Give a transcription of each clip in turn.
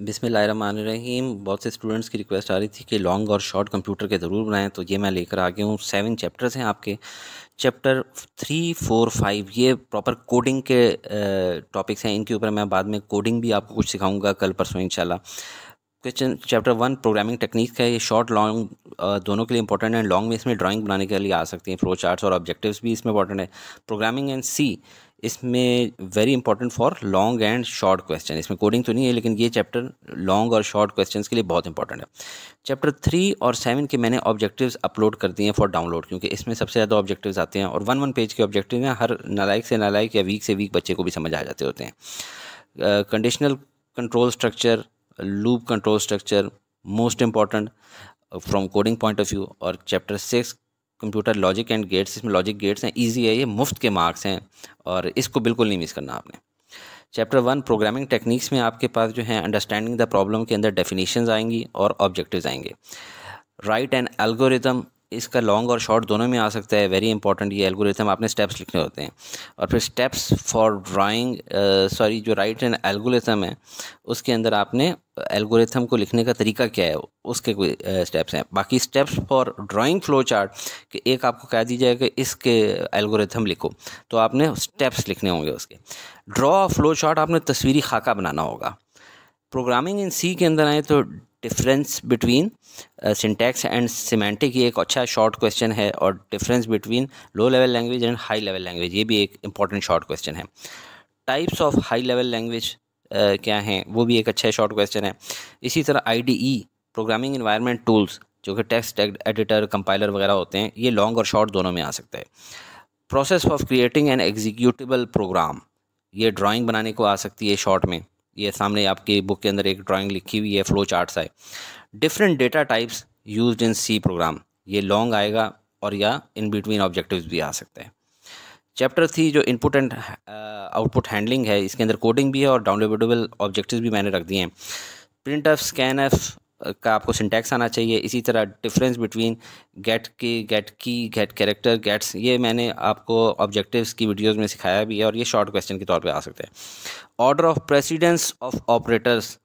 रहीम बहुत से स्टूडेंट्स की रिक्वेस्ट आ रही थी कि लॉन्ग और शॉर्ट कंप्यूटर के ज़रूर बनाएं तो ये मैं लेकर आ गया हूँ सेवन चैप्टर्स हैं आपके चैप्टर थ्री फोर फाइव ये प्रॉपर कोडिंग के टॉपिक्स हैं इनके ऊपर मैं बाद में कोडिंग भी आपको कुछ सिखाऊंगा कल परसों इंशाल्लाह question chapter one programming techniques है ये शॉर्ट लॉन्ग uh, दोनों के लिए इंपॉर्टेंट है लॉन्ग में इसमें ड्राइंग बनाने के लिए आ सकती हैं फ्लो चार्ट्स और ऑब्जेक्टिव्स भी इसमें इंपॉर्टेंट है प्रोग्रामिंग एंड सी इसमें very important for long and short question इसमें कोडिंग तो नहीं है लेकिन ये चैप्टर लॉन्ग और शॉर्ट क्वेश्चन के लिए बहुत इंपॉर्टेंट है चैप्टर थ्री और सेवन के मैंने ऑब्जेक्टिव्स अपलोड कर दिए हैं फॉर डाउनलोड क्योंकि इसमें सबसे ज़्यादा ऑब्जेक्टिव्स आते हैं और वन वन पेज के ऑब्जेक्टिव हैं हर नलायक से नलायक या वीक से वीक बच्चे को भी समझ आ जाते होते हैं conditional control structure loop control structure most important from coding point of view और chapter six computer logic and gates इसमें लॉजिक गेट्स हैं ईजी है ये मुफ्त के मार्क्स हैं और इसको बिल्कुल नहीं मिस करना आपने चैप्टर वन प्रोग्रामिंग टेक्निक्स में आपके पास जो है अंडरस्टैंडिंग द प्रॉब्लम के अंदर डेफिनेशन आएंगी और ऑब्जेक्टिव्स आएंगे राइट एंड एल्गोरिदम इसका लॉन्ग और शॉर्ट दोनों में आ सकता है वेरी इंपॉर्टेंट ये एल्गोरिथम आपने स्टेप्स लिखने होते हैं और फिर स्टेप्स फॉर ड्राइंग सॉरी जो राइट एंड एल्गोरिथम है उसके अंदर आपने एल्गोरिथम को लिखने का तरीका क्या है उसके कोई स्टेप्स हैं बाकी steps for drawing flow chart कि एक आपको कह दी जाए कि इसके एल्गोरिथम लिखो तो आपने स्टेप्स लिखने होंगे उसके ड्रॉ फ्लो चार्ट आपने तस्वीरी खाका बनाना होगा प्रोग्रामिंग इन सी के अंदर आए तो difference between syntax and semantic ये एक अच्छा शॉर्ट क्वेश्चन है और difference between low level language and high level language ये भी एक इंपॉर्टेंट शॉर्ट क्वेश्चन है types of high level language क्या हैं वो भी एक अच्छा शॉर्ट क्वेश्चन है इसी तरह आई प्रोग्रामिंग इन्वायरमेंट टूल्स जो कि टेक्स्ट एडिटर कंपाइलर वगैरह होते हैं ये लॉन्ग और शॉर्ट दोनों में आ सकता है process of creating an executable program ये ड्राइंग बनाने को आ सकती है शॉर्ट में ये सामने आपकी बुक के अंदर एक ड्राइंग लिखी हुई है फ्लो चार्ट है different data types use in C program ये लॉन्ग आएगा और या इन बिटवीन ऑब्जेक्टिव भी आ सकते हैं चैप्टर थी जो इनपुट एंड आउटपुट हैंडलिंग है इसके अंदर कोडिंग भी है और डाउनलोडेबल ऑब्जेक्टिव भी मैंने रख दिए हैं प्रिंट एफ स्कैन एफ का आपको सिंटैक्स आना चाहिए इसी तरह डिफरेंस बिटवीन गेट की गेट की गेट कैरेक्टर गेट्स ये मैंने आपको ऑब्जेक्टिव्स की वीडियोस में सिखाया भी है और ये शॉर्ट क्वेश्चन के तौर पे आ सकते हैं order of precedence of operators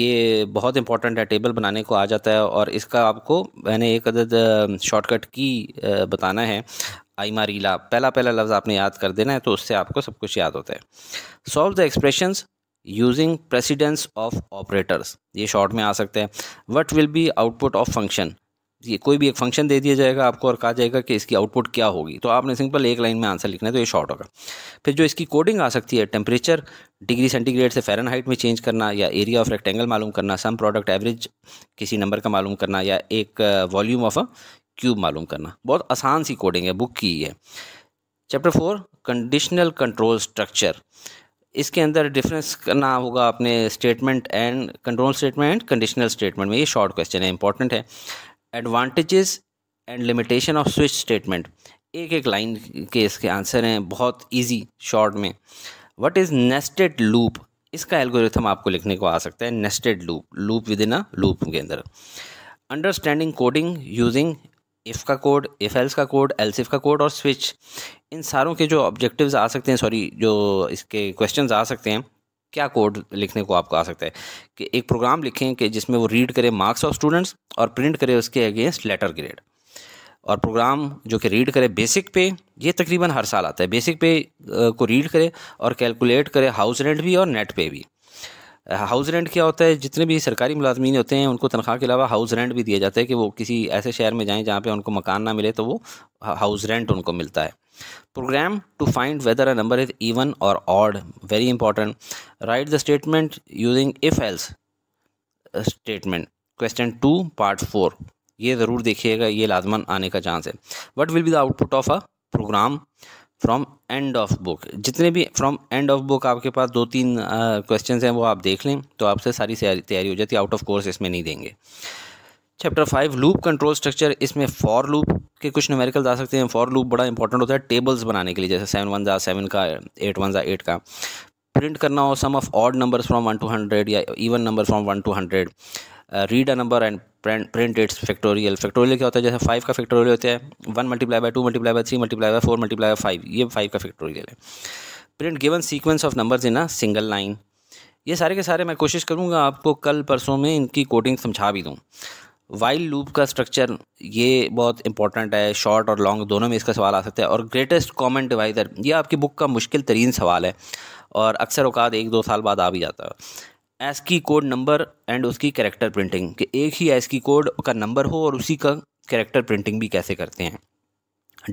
ये बहुत इंपॉर्टेंट है टेबल बनाने को आ जाता है और इसका आपको मैंने एक अदद शॉर्टकट की बताना है आई मारीला पहला पहला लफ्ज़ आपने याद कर देना है तो उससे आपको सब कुछ याद होता है solve the expressions using precedence of operators ये शॉर्ट में आ सकते हैं what will be output of function ये कोई भी एक फंक्शन दे दिया जाएगा आपको और कहा जाएगा कि इसकी आउटपुट क्या होगी तो आपने सिंपल एक लाइन में आंसर लिखना है तो ये शॉर्ट होगा फिर जो इसकी कोडिंग आ सकती है टेम्परेचर डिग्री सेंटीग्रेड से फ़ारेनहाइट में चेंज करना या एरिया ऑफ रेक्टेंगल मालूम करना सम प्रोडक्ट एवरेज किसी नंबर का मालूम करना या एक वॉल्यूम ऑफ अ क्यूब मालूम करना बहुत आसान सी कोडिंग है बुक की है chapter four conditional control structure इसके अंदर डिफरेंस करना होगा अपने statement and control statement conditional statement में ये शॉर्ट क्वेश्चन है इंपॉर्टेंट है advantages and limitation of switch statement एक एक लाइन के इसके आंसर हैं बहुत इजी शॉर्ट में व्हाट इज़ नेस्टेड लूप इसका एल्गोरिथम आपको लिखने को आ सकता है nested loop loop within a loop के अंदर अंडरस्टैंडिंग कोडिंग यूजिंग इफ़ का कोड इफ़ एल्स का कोड एल्स इफ़ का कोड और स्विच इन सारों के जो ऑब्जेक्टिव्स आ सकते हैं सॉरी जो इसके क्वेश्चन आ सकते हैं क्या कोड लिखने को आपको आ सकता है कि एक प्रोग्राम लिखें कि जिसमें वो रीड करे मार्क्स ऑफ स्टूडेंट्स और प्रिंट करे उसके अगेंस्ट लेटर ग्रेड और प्रोग्राम जो कि रीड करे बेसिक पे ये तकरीबन हर साल आता है बेसिक पे को रीड करे और कैलकुलेट करे हाउस रेंट भी और नेट पे भी हाउस रेंट क्या होता है जितने भी सरकारी मुलाजमीन होते हैं उनको तनख्वाह के अलावा हाउस रेंट भी दिया जाता है कि वो किसी ऐसे शहर में जाएँ जहाँ पर उनको मकान ना मिले तो वो हाउस रेंट उनको मिलता है program to find whether a number is even और odd very important write the statement using if else statement question two part four ये ज़रूर देखिएगा ये लाजमन आने का चांस है what will be the output of a program from end of book जितने भी फ्रॉम एंड ऑफ बुक आपके पास दो तीन क्वेश्चन हैं वो आप देख लें तो आपसे सारी तैयारी हो जाती है आउट ऑफ कोर्स इसमें नहीं देंगे chapter five loop control structure इसमें फॉर लूप के कुछ न्यूमेरिकल आ सकते हैं फॉर लूप बड़ा इंपॉर्टेंट होता है टेबल्स बनाने के लिए जैसे सेवन वन ज़ा सेवन का एट वन ज़ा एट का प्रिंट करना हो sum of odd numbers from one to hundred या even number from one to hundred read a number and its factorial factorial क्या होता है जैसे फाइव का फैक्टोरियल होता है one multiply by two multiply by three multiply by four multiply by five ये five का फैक्टोरियल है print given sequence of numbers in a single line ये सारे के सारे मैं कोशिश करूँगा आपको कल परसों में इनकी कोडिंग समझा भी दूँ वाइल्ड लूप का स्ट्रक्चर ये बहुत इंपॉर्टेंट है शॉर्ट और लॉन्ग दोनों में इसका सवाल आ सकता है और ग्रेटेस्ट कॉमन डिवाइजर ये आपकी बुक का मुश्किल तरीन सवाल है और अक्सर अवकात एक दो साल बाद आ भी जाता है एसकी कोड नंबर एंड उसकी कैरेक्टर प्रिंटिंग कि एक ही की कोड का नंबर हो और उसी का कैरेक्टर प्रिंटिंग भी कैसे करते हैं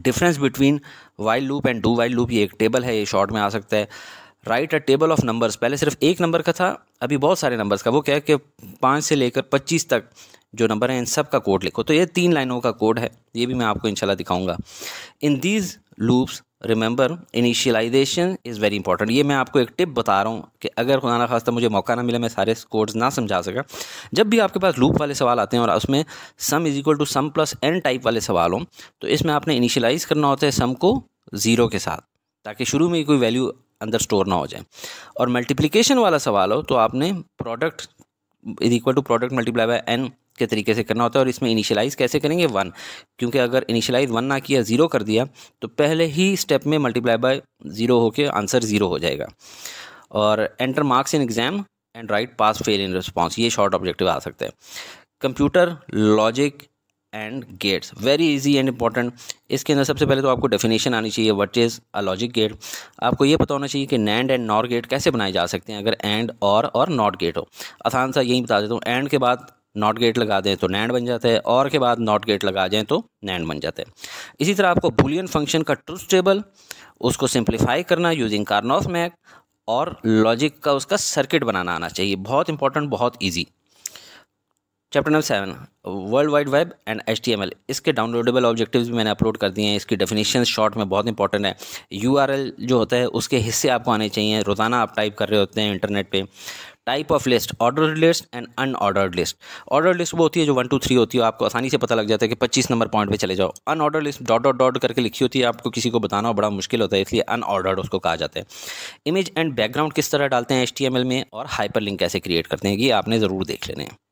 difference between while loop and do while loop ये एक टेबल है ये शॉर्ट में आ सकता है write a table of numbers पहले सिर्फ एक नंबर का था अभी बहुत सारे नंबर्स का वो क्या है कि पाँच से लेकर पच्चीस तक जो नंबर हैं इन सब का कोड लिखो तो ये तीन लाइनों का कोड है ये भी मैं आपको इंशाल्लाह दिखाऊंगा in these loops remember initialization is very important ये मैं आपको एक टिप बता रहा हूँ कि अगर खुदा ना खास्ता मुझे मौका ना मिला मैं सारे कोड्स ना समझा सका जब भी आपके पास लूप वाले सवाल आते हैं और उसमें sum is equal to sum plus N type वाले सवाल हों तो इसमें आपने इनिशियलाइज़ करना होता है सम को ज़ीरो के साथ ताकि शुरू में कोई वैल्यू अंदर स्टोर ना हो जाए और मल्टीप्लीकेशन वाला सवाल हो तो आपने product is equal to product multiply by N के तरीके से करना होता है और इसमें इनिशलाइज़ कैसे करेंगे वन क्योंकि अगर इनिशलाइज़ वन ना किया ज़ीरो कर दिया तो पहले ही स्टेप में मल्टीप्लाई बाय ज़ीरो होकर आंसर ज़ीरो हो जाएगा और enter marks in exam and right pass fail in response ये शॉर्ट ऑब्जेक्टिव आ सकते हैं computer logic and gates very easy and important इसके अंदर सबसे पहले तो आपको डेफिनेशन आनी चाहिए what is a logic gate आपको ये पता होना चाहिए कि नैंड एंड नॉर गेट कैसे बनाए जा सकते हैं अगर एंड और और नॉट गेट हो आसान सा यही बता देता हूँ एंड के बाद नॉट गेट लगा दें तो नैंड बन जाता है और के बाद नॉट गेट लगा दें तो नैंड बन जाता है इसी तरह आपको बुलियन फंक्शन का ट्रूथ टेबल उसको सिंप्लीफाई करना यूजिंग ऑफ मैक और लॉजिक का उसका सर्किट बनाना आना चाहिए बहुत इंपॉर्टेंट बहुत easy chapter number seven world wide web and H T M L इसके डाउनलोडेबल ऑब्जेक्टिव भी मैंने अपलोड कर दिए हैं इसकी डेफिनेशन शॉर्ट में बहुत इंपॉर्टेंट है यू आर एल जो होता है उसके हिस्से आपको आने चाहिए रोज़ाना आप टाइप कर रहे होते हैं इंटरनेट पे type of list ordered list and unordered list order list वो होती है जो वन टू थ्री होती है आपको आसानी से पता लग जाता है कि पच्चीस नंबर पॉइंट पे चले जाओ unorder list dot dot dot करके लिखी होती है आपको किसी को बताना बड़ा मुश्किल होता है इसलिए अनऑर्डर्ड उसको कहा जाता है इमेज एंड बैकग्राउंड किस तरह डालते हैं एच में और हाइपर लिंक कैसे क्रिएट करते हैं ये आपने ज़रूर देख लेने हैं